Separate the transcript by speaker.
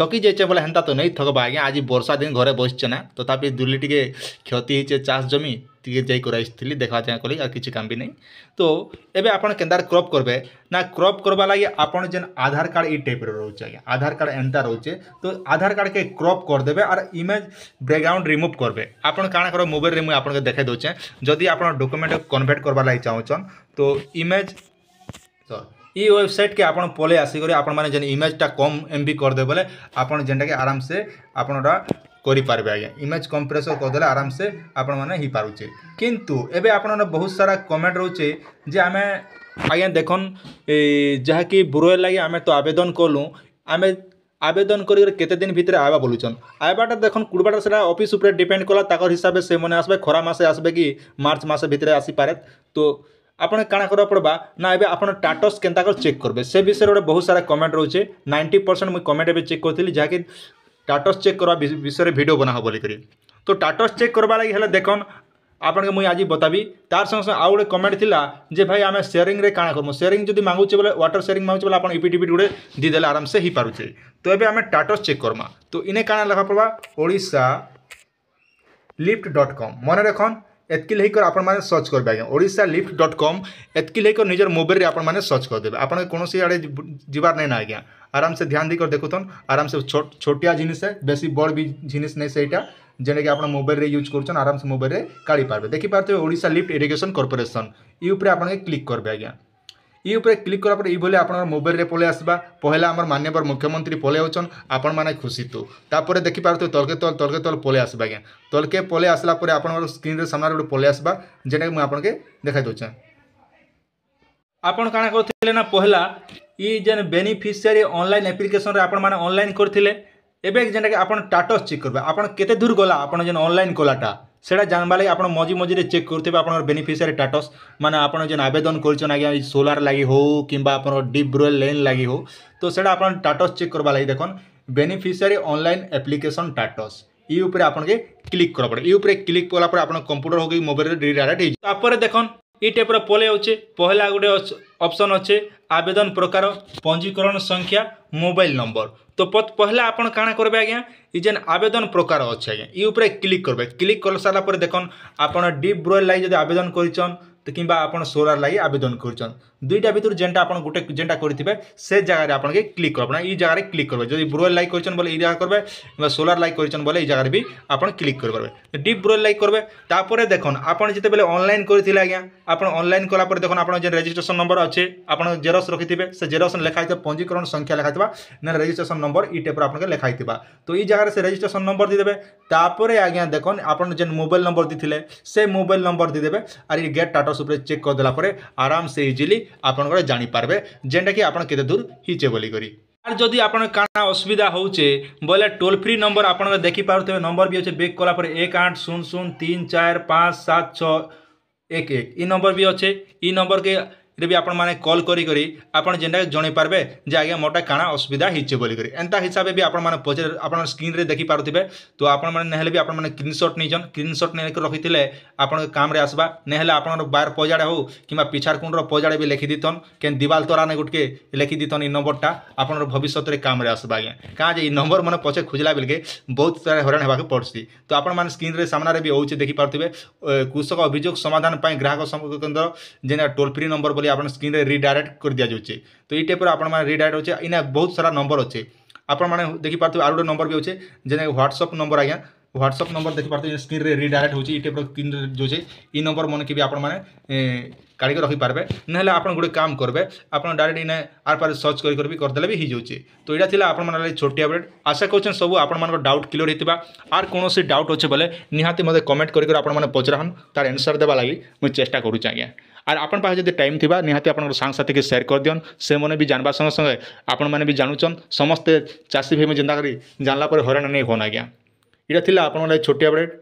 Speaker 1: ଥକି ଯାଇଛେ ବୋଲେ ହେନ୍ତା ତ ନେଇ ଥକବା ଆଜ୍ଞା ଆଜି ବର୍ଷା ଦିନ ଘରେ ବସିଛେ ନା ତଥାପି ଦୁଲି ଟିକେ କ୍ଷତି ହେଇଛେ ଚାଷ୍ ଜମି ଟିକେ ଯାଇ କରି ଆସିଥିଲି ଦେଖା ଚାହିଁ କଲି ଆଉ କିଛି କାମ ବି ନାହିଁ ତ ଏବେ ଆପଣ କେନ୍ତାର କ୍ରପ୍ କରବେ ନା କ୍ରପ୍ କରବା ଲାଗି ଆପଣ ଯେନ୍ ଆଧାର କାର୍ଡ଼ ଇ ଟାଇପ୍ର ରହୁଛେ ଆଜ୍ଞା ଆଧାର କାର୍ଡ଼ ଏନ୍ତା ରହୁଛେ ତ ଆଧାର କାର୍ଡ଼କେ କ୍ରପ୍ କରିଦେବେ ଆର୍ ଇମେଜ୍ ବ୍ୟାକ୍ଗ୍ରାଉଣ୍ଡ ରିମୁଭ୍ କରବେ ଆପଣ କାଣା କର ମୋବାଇଲ୍ରେ ମୁଇଁ ଆପଣଙ୍କୁ ଦେଖାଇ ଦେଉଛେ ଯଦି ଆପଣ ଡକୁମେଣ୍ଟ କନଭର୍ଟ କରବା ଲାଗି ଚାହୁଁଛନ୍ ତ ଇମେଜ୍ ସରି ଇ ୱେବସାଇଟ୍କେ ଆପଣ ପଲେଇ ଆସିକରି ଆପଣମାନେ ଯେନ୍ ଇମେଜ୍ଟା କମ୍ ଏମ୍ ବି କରିଦେବେ ବୋଲେ ଆପଣ ଯେନ୍ଟାକି ଆରାମସେ ଆପଣଟା କରିପାରିବେ ଆଜ୍ଞା ଇମେଜ୍ କମ୍ପ୍ରେସର୍ କରିଦେଲେ ଆରାମସେ ଆପଣମାନେ ହେଇପାରୁଛେ କିନ୍ତୁ ଏବେ ଆପଣଙ୍କର ବହୁତ ସାରା କମେଣ୍ଟ ରହୁଛେ ଯେ ଆମେ ଆଜ୍ଞା ଦେଖନ୍ ଯାହାକି ବୁରଏ ଲାଗି ଆମେ ତ ଆବେଦନ କଲୁ ଆମେ ଆବେଦନ করি କେତେ ଦିନ ଭିତରେ ଆଇବା ବୋଲୁଛନ୍ ଆଇବାଟା দেখুন কুড়বাটা ସେଟା ଅଫିସ୍ ଉପରେ ডিপেন্ড କଲା তাকর হিসাবে ସେମାନେ মনে ଖରା ମାସେ মাসে କି ମାର୍ଚ୍ଚ মার্চ ଭିତରେ ଆସିପାରେ ତ ଆପଣ କାଣା କରିବାକୁ ପଡ଼ବା ନା ଏବେ ଆପଣ ଟାଟସ୍ କେନ୍ତାକର ଚେକ୍ କରିବେ ସେ ବିଷୟରେ ଗୋଟେ ବହୁତ ସାରା କମେଣ୍ଟ ରହୁଛେ ନାଇଣ୍ଟି ପରସେଣ୍ଟ ମୁଇଁ କମେଣ୍ଟ ଏବେ ଚେକ୍ କରିଥିଲି ଯାହାକି ଟାଟସ୍ ଚେକ୍ କରିବା ବିଷୟରେ ଭିଡ଼ିଓ ବନାହବ ବୋଲିକରି ତ ଟାଟସ୍ ଚେକ୍ କରିବା ଲାଗି ହେଲେ ଦେଖନ୍ ଆପଣଙ୍କୁ ମୁଇଁ ଆଜି ବତାବି ତାର ସଙ୍ଗେ ସଙ୍ଗେ ଆଉ ଗୋଟେ କମେଣ୍ଟ ଥିଲା ଯେ ଭାଇ ଆମେ ସେୟାରିଂରେ କାଣା କରମୁ ସେୟାରିଂ ଯଦି ମାଗୁଛେ ବୋଲେ ୱାଟର ସେୟାରିଂ ମାଗୁଛେ ବୋଲେ ଆପଣ ଇପି ଟିପି ଗୋଟେ ଦେଇଦେଲେ ଆରାମସେ ହେଇପାରୁଛେ ତ ଏବେ ଆମେ ଟାଟସ୍ ଚେକ୍ କରମା ତ ଇନେ କାଣା ଲେଖା ପଡ଼ବା ଓଡ଼ିଶା লিফ্ট ডট কম মনে রাখুন এতকি লেখিকর আপনার সর্চ করবে আজ্ঞা ওড়শা লিফ্ট ডট কম এতকি লেখিকর নিজের মোবাইলে আপনার সর্চ করদেবে আপনার কোণী আড়ে যাবার নাই না আজ্ঞা আরামসে ধ্যান দিয়ে দেখুন আরামসে ছোটিয়া জিনিস বেশি বড় বি জিনিস নেই সেইটা যেটাকি আপনার মোবাইলে ইউজ করছেন আরামসে মোবাইলে কাড়ি পারবে দেখিপারে ওড়শা লিফ্ট ইরিগেশন কর্পোরেসন ইউপরে আপনাকে ক্লিক করবে আজ্ঞা ই উপরে ক্লিক করার পরে এইভাবে আপনার মোবাইলে পলাই আসবা পহেলা আমার মানবর মুখ্যমন্ত্রী পলাই আছেন আপন মানে খুশি তো তারপরে দেখি দেখিপারে তলকে তল তলকে তল পলাই আসবা আজ্ঞা তলকে পলাই আসলা পরে আপনার স্ক্রিনের সামনে গোটে পলাই আসবা যেটা মু আপনাকে দেখাই দেছে ଆପଣ କାଣା କରିଥିଲେ ନା ପହିଲା ଇ ଯେନ୍ ବେନିଫିସିଆରୀ ଅନଲାଇନ୍ ଆପ୍ଲିକେସନ୍ରେ মানে অনলাইন କରିଥିଲେ ଏବେ ଯେନ୍ଟାକି ଆପଣ ଟାଟସ୍ চেক করবে ଆପଣ କେତେ দূর গলা ଆପଣ ଯେନ୍ অনলাইন কলাটা সেটা জানবার লাগে আপনার মজি মজিরে চেক করুবে আপনার বেনিফিসিয়ারি স্টাটস মানে আপনার যেন আবেদন করছেন আজ্ঞা সোলার লাগি হোক কিংবা আপনার ডিপ ব্রোয়েল লেন লাগি হোক তো সেটা আপনার স্টাটস চেক করবা লাগে দেখুন বেনিফিসিয়ারি অনলাইন আপ্লিকেশন স্টাটস ই উপরে আপনাকে ক্লিক করা পড়ে ই উপরে ক্লিক করার পরে আপনার কম্পুটর হোক মোবাইল রিডাইরেক্ট হয়ে তারপরে দেখুন ଇ ଟାଇପ୍ର ପଲେଇ ଅଛେ ପହଲା ଗୋଟେ ଅପ୍ସନ୍ ଅଛେ ଆବେଦନ ପ୍ରକାର ପଞ୍ଜୀକରଣ ସଂଖ୍ୟା ମୋବାଇଲ ନମ୍ବର ତ ପହଲା ଆପଣ କାଣା କରିବେ ଆଜ୍ଞା ଇ ଯେନ୍ ଆବେଦନ ପ୍ରକାର ଅଛେ ଆଜ୍ଞା ଇ ଉପରେ କ୍ଲିକ୍ କରିବେ କ୍ଲିକ୍ କରିସାରିଲା ପରେ ଦେଖନ୍ ଆପଣ ଡିପ୍ ବ୍ରୋଏଲ୍ ଲାଗି ଯଦି ଆବେଦନ କରିଛନ୍ কিংবা আপনার সোলার লাগি আবেদন করছেন দুইটা ভিতর যেটা আপনার গোটে যেটা করে সে জায়গায় আপনাকে ক্লিক করবে না এই জায়গায় ক্লিক করবে যদি ব্রোয়েল লাইক করছেন বলে এই জায়গা করবে কিংবা সোলার লাইক করছেন বলে এই জায়গায় বি আপনার ক্লিক করবে ডিপ ব্রোয়েল লাইক করবে তারপরে দেখুন আপনি যেতবে অনলাইন করে আজ্ঞা আপনার অনলাইন কলাপরে দেখুন আপনার যে রেজিষ্ট্রেসন নম্বর আছে আপনার জেরক্স রখিবে সে জেরক্স লেখা হয়েছে পঞ্জীকরণ সংখ্যা লেখা থাকবে না রেজিষ্ট্রেসন নম্বর এই টাইপের আপনাকে লেখা হয়েছে তো এই জায়গায় সে রেজিষ্ট্রেসন নম্বর দিয়ে দেবে তারপরে আজ্ঞা দেখুন আপনার যে মোবাইল নম্বর দিয়ে সে মোবাইল নম্বর দিয়ে দেবে আর এই গেট টাটা ୱାଟର୍ସ ଉପରେ ଚେକ୍ କରିଦେଲା ପରେ ଆରାମସେ ଇଜିଲି ଆପଣଙ୍କର ଜାଣିପାରିବେ ଯେନ୍ଟାକି ଆପଣ କେତେ ଦୂର ହେଇଛେ ବୋଲିକରି আর যদি আপনার কানা অসুবিধা হচ্ছে বলে টোল ফ্রি নম্বর আপনারা দেখিপারুবে নম্বর বি অছে বেক কলা পরে এক আট শূন্য শূন্য তিন চার পাঁচ সাত ছ এক এক ই নম্বর বি অছে ই নম্বরকে ରେ ବି ଆପଣମାନେ କଲ୍ କରିକରି ଆପଣ ଯେନ୍ଟା ଜଣେଇପାରିବେ ଯେ ଆଜ୍ଞା ମୋଟା କାଣା ଅସୁବିଧା ହେଇଛେ ବୋଲିକରି ଏନ୍ତା ହିସାବେ ବି ଆପଣମାନେ ପଚାର ଆପଣ ସ୍କ୍ରିନ୍ରେ ଦେଖିପାରୁଥିବେ ତ ଆପଣମାନେ ନେହେଲେ ବି ଆପଣମାନେ ସ୍କ୍ରିନ୍ସଟ୍ ନେଇଛନ୍ ସ୍କ୍ରିନ୍ସଟ୍ ନେଇକି ରଖିଥିଲେ ଆପଣଙ୍କ କାମରେ ଆସବା ନେହେଲେ ଆପଣଙ୍କର ବାର ପଜାଡ଼େ ହଉ କିମ୍ବା ପିଛାରକୁଣ୍ଡର ପଜାଡ଼େ ବି ଲେଖିଦେଇଥନ୍ କେନ୍ ଦିବାଲ ତରାନେ ଗୋଟିକେ ଲେଖିଦେଇଥନ୍ ଏଇ ନମ୍ବରଟା ଆପଣଙ୍କର ଭବିଷ୍ୟତରେ କାମରେ ଆସବା ଆଜ୍ଞା କାଁ ଯେ ଏଇ ନମ୍ବର ମାନେ ପଛେ ଖୋଜିଲା ବେଲକେ ବହୁତ ସାରା ହଇରାଣ ହେବାକୁ ପଡ଼ୁଛି ତ ଆପଣମାନେ ସ୍କ୍ରିନ୍ରେ ସାମ୍ନାରେ ବି ହେଉଛି ଦେଖିପାରୁଥିବେ କୃଷକ ଅଭିଯୋଗ ସମାଧାନ ପାଇଁ ଗ୍ରାହକ ସମ୍ପର୍କ କେନ୍ଦ୍ର ଯେନ୍ଟା ଟୋଲ୍ ଫ୍ରି ନମ୍ବର ବୋଲି ବୋଲି ଆପଣ ସ୍କ୍ରିନ୍ରେ ରିଡାଇରେକ୍ଟ କରିଦିଆଯାଉଛେ ତ ଇ ଟାଇପ୍ର ଆପଣମାନେ ରିଡାଇରେକ୍ଟ ଅଛେ ଇନେ ବହୁତ ସାରା ନମ୍ବର ଅଛେ ଆପଣମାନେ ଦେଖିପାରୁଥିବେ ଆଉ ଗୋଟେ ନମ୍ବର ବି ଅଛେ ଯେନ୍ଟାକି ହ୍ୱାଟ୍ସଅପ୍ ନମ୍ବର ଆଜ୍ଞା ह्वाट्सअप नंबर देखिपे स्क्रीन रे रिडायरेक्ट होची इ टाइप पिन जो छे इ नंबर मन के भी आपण माने काढ़ी ना आप गोटे काम करेंगे आप डायरेक्ट इन्हें आर पार सर्च कर भी करदे भी हो तो यहाँ थी आप छोटी अपडेट आशा कर सब आप डाउट क्लीयर होता आर कौन डाउट अच्छे बोले निहाती मतलब कमेंट कर पचराहन तार एनसर देवा लगी मुझे चेस्टा करुच आज्ञा আর আপনার পাখে যদি টাইম থাকা নিহতি আপনার সাংসাথীকে সেয়ার করে দিন সে বি জানবার সঙ্গে সঙ্গে আপন মানে বি জানুছন সমস্তে চাষী ভাই যেটা করে জানলা পরে হরাণ নেই ଏଇଟା ଥିଲା ଆପଣଙ୍କ ଲାଗି ଛୋଟିଆ ଅପଡ଼େଟ୍